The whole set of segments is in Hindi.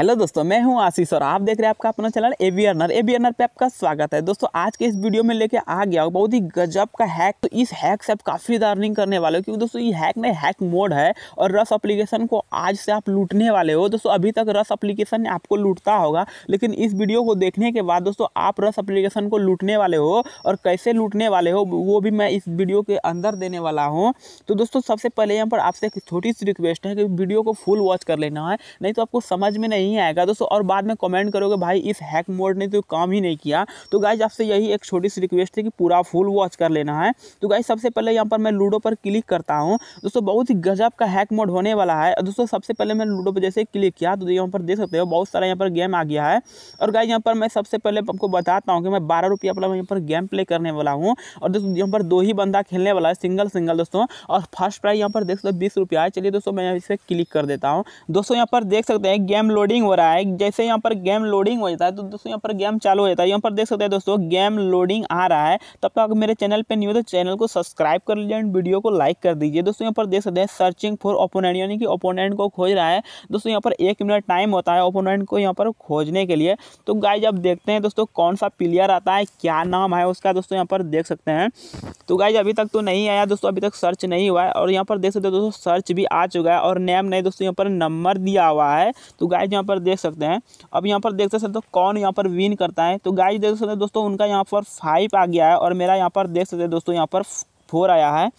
हेलो दोस्तों मैं हूं आशीष और आप देख रहे हैं आपका अपना चैनल एनर ए बी अर्नर पे आपका स्वागत है दोस्तों आज के इस वीडियो में लेके आ गया हूँ बहुत ही गजब का हैक तो इस हैक से आप काफ़ी अर्निंग करने वाले हो क्योंकि दोस्तों ये हैक में हैक मोड है और रस अप्लीकेशन को आज से आप लूटने वाले हो दोस्तों अभी तक रस अप्लीकेशन आपको लूटता होगा लेकिन इस वीडियो को देखने के बाद दोस्तों आप रस अप्लीकेशन को लूटने वाले हो और कैसे लूटने वाले हो वो भी मैं इस वीडियो के अंदर देने वाला हूँ तो दोस्तों सबसे पहले यहाँ पर आपसे एक छोटी सी रिक्वेस्ट है कि वीडियो को फुल वॉच कर लेना है नहीं तो आपको समझ में नहीं नहीं आएगा दोस्तों और बाद में कमेंट करोगे भाई इस हैक मोड ने तो काम ही नहीं किया तो गाइज आपसे यही एक छोटी सी रिक्वेस्ट है कि पूरा फुल वॉच कर लेना है तो गाइज सबसे पहले यहाँ पर मैं लूडो पर क्लिक करता हूँ दोस्तों बहुत ही गजब का हैक मोड होने वाला है दोस्तों सबसे पहले मैं लूडो पर जैसे क्लिक किया तो यहाँ पर देख सकते हो बहुत सारा यहाँ पर गेम आ गया है और गाइज यहाँ पर मैं सबसे पहले आपको बताता हूँ कि मैं बारह रुपया अपना यहाँ पर गेम प्ले करने वाला हूँ और दोस्तों यहाँ पर दो ही बंदा खेलने वाला है सिंगल सिंगल दोस्तों और फर्स्ट प्राइज यहाँ पर देख सकते हो बीस रुपया है चलिए दोस्तों मैं इसे क्लिक कर देता हूँ दोस्तों यहाँ पर देख सकते हैं गेम लोड लोडिंग हो रहा है जैसे यहाँ पर गेम लोडिंग हो जाता है तो दोस्तों यहाँ पर गेम चालू हो जाता है यहाँ पर देख सकते हैं दोस्तों गेम लोडिंग आ रहा है तब तक मेरे चैनल पर न्यू तो चैनल को सब्सक्राइब कर लीजिए एंड वीडियो को लाइक कर दीजिए दोस्तों यहाँ पर देख सकते हैं सर्चिंग फॉर ओपोनेंट यानी कि ओपोनेंट को खोज रहा है दोस्तों यहाँ पर एक मिनट टाइम होता है ओपोनेंट को यहाँ पर खोजने के लिए तो गाय जब देखते हैं दोस्तों कौन सा प्लेयर आता है क्या नाम है उसका दोस्तों यहाँ पर देख सकते हैं तो गाय अभी तक तो नहीं आया दोस्तों अभी तक सर्च नहीं हुआ है और यहाँ पर देख सकते हो दोस्तों सर्च भी आ चुका है और नेम नहीं दोस्तों यहाँ पर नंबर दिया हुआ है तो गाइज यहाँ पर देख सकते हैं अब यहाँ पर देख सकते तो कौन यहाँ पर विन करता है तो गाइज देख सकते हैं दोस्तों उनका यहाँ पर फाइव आ गया है और मेरा यहाँ पर देख सकते हैं दोस्तों यहाँ पर फोर आया है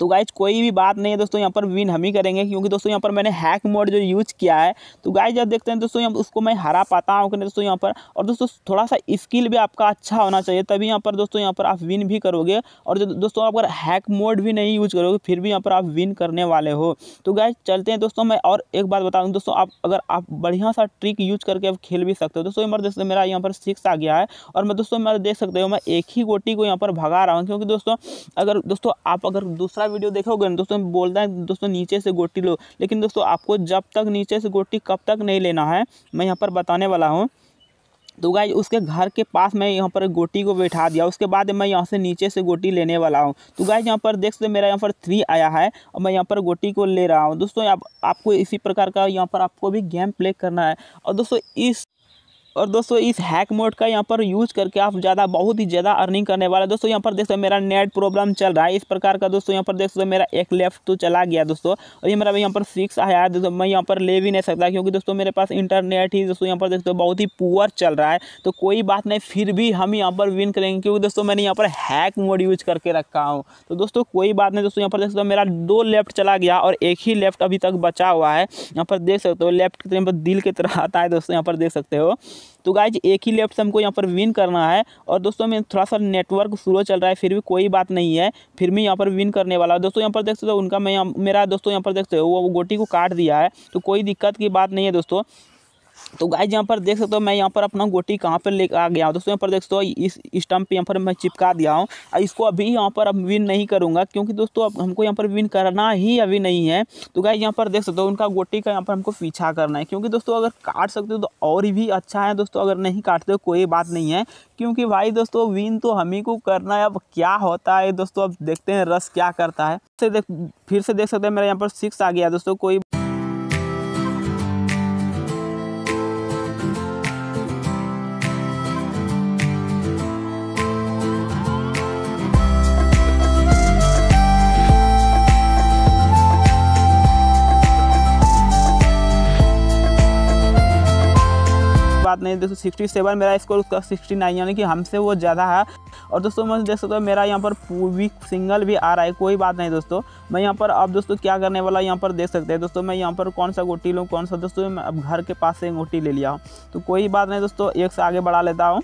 तो गाइज कोई भी बात नहीं है दोस्तों यहाँ पर विन हम ही करेंगे क्योंकि दोस्तों यहाँ पर मैंने हैक मोड जो यूज़ किया है तो गाइज जब देखते हैं दोस्तों यहाँ उसको मैं हरा पाता हूँ दोस्तों यहाँ पर और दोस्तों थोड़ा सा स्किल भी आपका अच्छा होना चाहिए तभी यहाँ पर दोस्तों यहाँ पर आप विन भी करोगे और दोस्तों दोस्तों अगर हैक मोड भी नहीं यूज करोगे फिर भी यहाँ पर आप विन करने वाले हो तो गाइज चलते हैं दोस्तों मैं और एक बात बता दूँ दोस्तों आप अगर आप बढ़िया सा ट्रिक यूज करके आप खेल भी सकते हो दोस्तों मेरा दोस्तों मेरा यहाँ पर सिक्स आ गया है और मैं दोस्तों मैं देख सकते हो मैं एक ही गोटी को यहाँ पर भगा रहा हूँ क्योंकि दोस्तों अगर दोस्तों आप अगर दूसरा वाला वीडियो देखोगे ना दोस्तों बोलता है दोस्तों नीचे से गोटी लो लेकिन दोस्तों आपको जब तक नीचे से गोटी कब तक नहीं लेना है मैं यहाँ पर बताने वाला हूँ तो गाय उसके घर के पास मैं यहाँ पर गोटी को बैठा दिया उसके बाद मैं यहाँ से नीचे से गोटी लेने वाला हूँ तो गाय यहाँ पर देख सकते मेरा यहाँ पर थ्री आया है और मैं यहाँ पर गोटी को ले रहा हूँ दोस्तों आप, आपको इसी प्रकार का यहाँ पर आपको भी गेम प्ले करना है और दोस्तों इस और दोस्तों इस हैक मोड का यहाँ पर यूज करके आप ज़्यादा बहुत ही ज़्यादा अर्निंग करने वाला दोस्तों यहाँ पर देख सकते हो मेरा नेट प्रॉब्लम चल रहा है इस प्रकार का दोस्तों यहाँ पर देख सकते हो मेरा एक लेफ्ट तो चला गया दोस्तों और ये मेरा यहाँ पर सिक्स आया है दोस्तों मैं यहाँ पर ले भी नहीं सकता क्योंकि दोस्तों मेरे पास इंटरनेट ही दोस्तों यहाँ पर देखते हो बहुत ही पुअर चल रहा है तो कोई बात नहीं फिर भी हम यहाँ पर विन करेंगे क्योंकि दोस्तों मैंने यहाँ पर हैक मोड यूज करके रखा हूँ तो दोस्तों कोई बात नहीं दोस्तों यहाँ पर देख सकते मेरा दो लेफ्ट चला गया और एक ही लेफ्ट अभी तक बचा हुआ है यहाँ पर देख सकते हो लेफ्ट की तरह दिल की तरह आता है दोस्तों यहाँ पर देख सकते हो तो गाइज एक ही लेफ्ट से हमको यहाँ पर विन करना है और दोस्तों में थोड़ा सा नेटवर्क स्लो चल रहा है फिर भी कोई बात नहीं है फिर भी यहाँ पर विन करने वाला दोस्तों यहाँ पर देख सकते हो उनका मैं मेरा दोस्तों यहाँ पर देख सकते हो वो गोटी को काट दिया है तो कोई दिक्कत की बात नहीं है दोस्तों तो गाइज यहाँ पर देख सकते हो मैं यहाँ पर अपना गोटी कहाँ पर लेकर आ गया हूँ दोस्तों यहाँ पर देख सकते हो इस स्टम्प यहाँ पर मैं चिपका दिया हूँ इसको अभी यहाँ पर अब विन नहीं करूँगा क्योंकि दोस्तों अब हमको यहाँ पर विन करना ही अभी नहीं है तो गाइज यहाँ पर देख सकते हो उनका गोटी का यहाँ पर हमको पीछा करना है क्योंकि दोस्तों अगर काट सकते हो तो और भी अच्छा है दोस्तों अगर नहीं काटते हो कोई बात नहीं है क्योंकि भाई दोस्तों विन तो हम ही को करना है अब क्या होता है दोस्तों अब देखते हैं रस क्या करता है फिर से देख सकते हैं मेरा यहाँ पर सिक्स आ गया दोस्तों कोई नहीं दोस्तों सिक्सटी सेवन मेरा स्कोर उसका सिक्सटी नाइन यानी कि हमसे वो ज़्यादा है और दोस्तों मैं देख सकता हूँ मेरा यहाँ पर पूरी सिंगल भी आ रहा है कोई बात नहीं दोस्तों मैं यहाँ पर अब दोस्तों क्या करने वाला यहाँ पर देख सकते हैं दोस्तों मैं यहाँ पर कौन सा गोटी लूँ कौन सा दोस्तों मैं अब घर के पास से गोटी ले लिया हूँ तो कोई बात नहीं दोस्तों एक से आगे बढ़ा लेता हूँ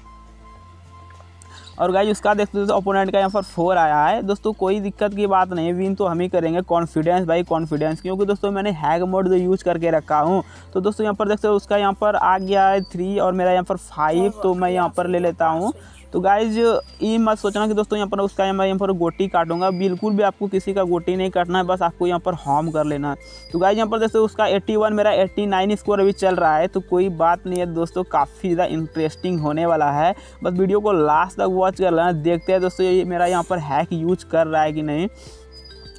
और गाइज उसका देखते दोस्तों ओपोनेंट का यहाँ पर फोर आया है दोस्तों कोई दिक्कत की बात नहीं विन तो हम ही करेंगे कॉन्फिडेंस भाई कॉन्फिडेंस क्योंकि दोस्तों मैंने हैग मोड जो यूज़ करके रखा हूँ तो दोस्तों यहाँ पर देखते हो उसका यहाँ पर आ गया है थ्री और मेरा यहाँ पर फाइव हाँ, तो मैं हाँ, यहाँ पर ले लेता हूँ हाँ, तो गाइज ये मत सोचना कि दोस्तों यहाँ पर उसका मैं यहाँ पर गोटी काटूंगा बिल्कुल भी आपको किसी का गोटी नहीं काटना है बस आपको यहाँ पर हॉम कर लेना है तो गाइज यहाँ पर दोस्तों उसका 81 मेरा 89 स्कोर अभी चल रहा है तो कोई बात नहीं है दोस्तों काफ़ी ज़्यादा इंटरेस्टिंग होने वाला है बस वीडियो को लास्ट तक वॉच कर लेना देखते हैं दोस्तों ये मेरा यहाँ पर हैक यूज कर रहा है कि नहीं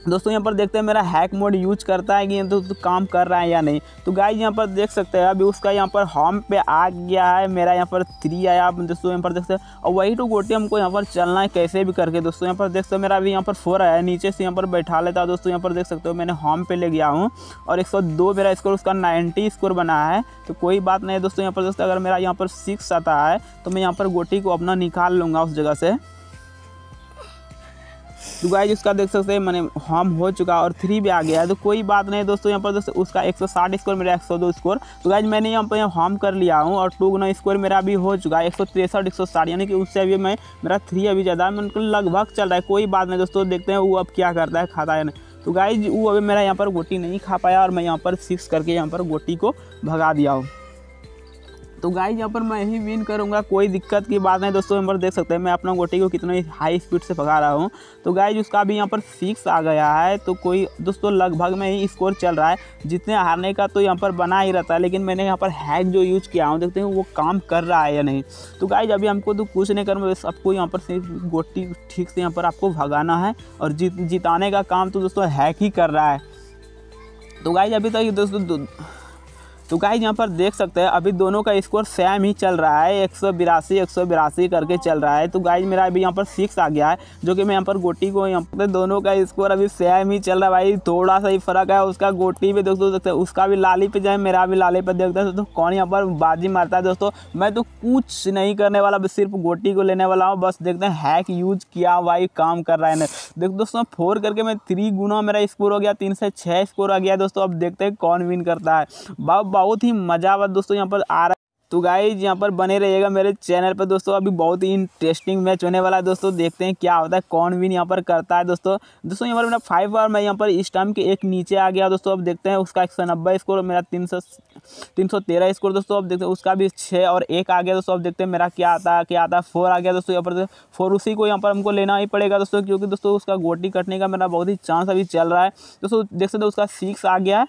दोस्तों यहाँ पर देखते हैं मेरा हैक मोड यूज करता है कि तो, तो काम कर रहा है या नहीं तो गाइज यहाँ पर देख सकते हैं अभी उसका यहाँ पर हॉम पे आ गया है मेरा यहाँ पर थ्री आया आप दोस्तों यहाँ पर देख सकते हैं और वही टू गोटी हमको यहाँ पर चलना है कैसे भी करके दोस्तों यहाँ पर देख सकते हो मेरा अभी यहाँ पर फोर आया है नीचे से यहाँ पर बैठा लेता दोस्तों यहाँ पर देख सकते हो मैंने हॉम पे ले गया हूँ और एक मेरा स्कोर उसका नाइन्टी स्कोर बना है तो कोई बात नहीं दोस्तों यहाँ पर दोस्तों अगर मेरा यहाँ पर सिक्स आता है तो मैं यहाँ पर गोटी को अपना निकाल लूँगा उस जगह से तो गाइज उसका देख सकते हैं मैंने हम हो चुका और थ्री भी आ गया है तो कोई बात नहीं दोस्तों यहाँ पर दोस्तों उसका 160 स्कोर मेरा 102 स्कोर तो गाइज मैंने यहाँ पर हम कर लिया हूँ और टू गुना स्कोर मेरा अभी हो चुका है एक सौ तिरसठ एक सौ साठ यानी कि उससे अभी मैं मेरा थ्री अभी ज़्यादा है उनको लगभग चल रहा है कोई बात नहीं दोस्तों देखते हैं वो अब क्या करता है खाता है नहीं तो गाइज वो अभी मेरा यहाँ पर गोटी नहीं खा पाया और मैं यहाँ पर सिक्स करके यहाँ पर गोटी को भगा दिया हूँ तो गाइज यहाँ पर मैं ही विन करूँगा कोई दिक्कत की बात नहीं दोस्तों यहाँ पर देख सकते हैं मैं अपना गोटी को कितने हाई स्पीड से भगा रहा हूँ तो गाइज उसका भी यहाँ पर सिक्स आ गया है तो कोई दोस्तों लगभग में ही स्कोर चल रहा है जितने हारने का तो यहाँ पर बना ही रहता है लेकिन मैंने यहाँ पर हैक जो यूज़ किया हूँ देखते हैं वो काम कर रहा है या नहीं तो गाइज अभी हमको तो कुछ नहीं करना बस आपको यहाँ पर सिर्फ गोटी ठीक से यहाँ पर आपको भगाना है और जीत जिताने का काम तो दोस्तों हैक ही कर रहा है तो गाइज अभी तक दोस्तों तो गाइज यहाँ पर देख सकते हैं अभी दोनों का स्कोर सेम ही चल रहा है एक सौ बिरासी एक सौ बिरासी करके चल रहा है तो गाइज मेरा अभी यहाँ पर सिक्स आ गया है जो कि मैं यहाँ पर गोटी को यहाँ पर दोनों का स्कोर अभी सेम ही चल रहा है भाई थोड़ा सा ही फर्क है उसका गोटी भी दोस्तों देखते उसका भी लाली पे जाए मेरा भी लाली पर देखते हैं तो कौन यहाँ पर बाजी मारता है दोस्तों मैं तो कुछ नहीं करने वाला सिर्फ गोटी को लेने वाला हूँ बस देखते हैं हैक यूज किया भाई काम कर रहा है देखो दोस्तों फोर करके मैं थ्री गुना मेरा स्कोर हो गया तीन से छः स्कोर आ गया दोस्तों अब देखते हैं कौन विन करता है बाब बहुत ही मज़ा आवा दोस्तों यहाँ पर आ रहा है तो गाइज यहाँ पर बने रहिएगा मेरे चैनल पर दोस्तों अभी बहुत ही इंटरेस्टिंग मैच होने वाला है दोस्तों देखते हैं क्या होता है कौन विन यहाँ पर करता है दोस्तों दोस्तों यहाँ पर मेरा फाइव बार मैं यहाँ पर इस टाइम के एक नीचे आ गया दोस्तों अब देखते हैं उसका एक सौ नब्बे स्कोर मेरा तीन सौ तीन सौ तेरह स्कोर दोस्तों अब देखते हैं उसका भी छः और एक आ गया दोस्तों अब देखते हैं मेरा क्या आता है क्या आता है फोर आ गया दोस्तों यहाँ पर फोर तो उसी को यहाँ पर हमको लेना ही पड़ेगा दोस्तों क्योंकि दोस्तों उसका गोटी कटने का मेरा बहुत ही चांस अभी चल रहा है दोस्तों देख सकते उसका सिक्स आ गया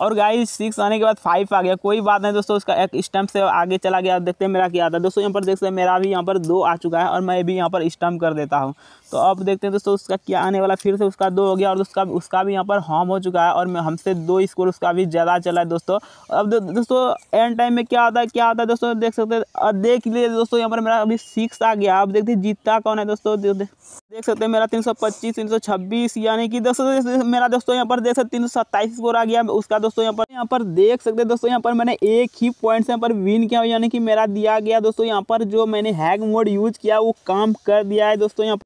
और गाइस सिक्स आने के बाद फाइव आ गया कोई बात नहीं दोस्तों उसका एक स्टम्प से आगे चला गया देखते हैं मेरा क्या आता है दोस्तों यहाँ पर देख सकते हैं मेरा भी यहाँ पर दो आ चुका है और मैं भी यहाँ पर स्टम्प कर देता हूँ तो अब देखते हैं दोस्तों उसका क्या आने वाला फिर से उसका दो हो गया और उसका उसका भी यहाँ पर हॉम हो चुका है और हमसे दो स्कोर उसका भी ज़्यादा चला है दोस्तों अब दोस्तों एंड टाइम में क्या आता है क्या आता है दोस्तों देख सकते हैं देख लीजिए दोस्तों यहाँ पर मेरा अभी सिक्स आ गया अब देखते जीतता कौन है दोस्तों देख सकते हैं मेरा तीन सौ पच्चीस तीन सौ छब्बीस यानी कि दोस्तों मेरा दोस्तों यहाँ पर देख सकते तीन सौ सत्ताईस स्कोर आ गया उसका दोस्तों दोस्तों यहाँ पर यहाँ पर देख सकते हैं दोस्तों यहाँ पर मैंने एक ही पॉइंट से यहाँ पर विन किया यानी कि मेरा दिया गया दोस्तों यहाँ पर जो मैंने हैग मोड यूज किया वो काम कर दिया है दोस्तों यहाँ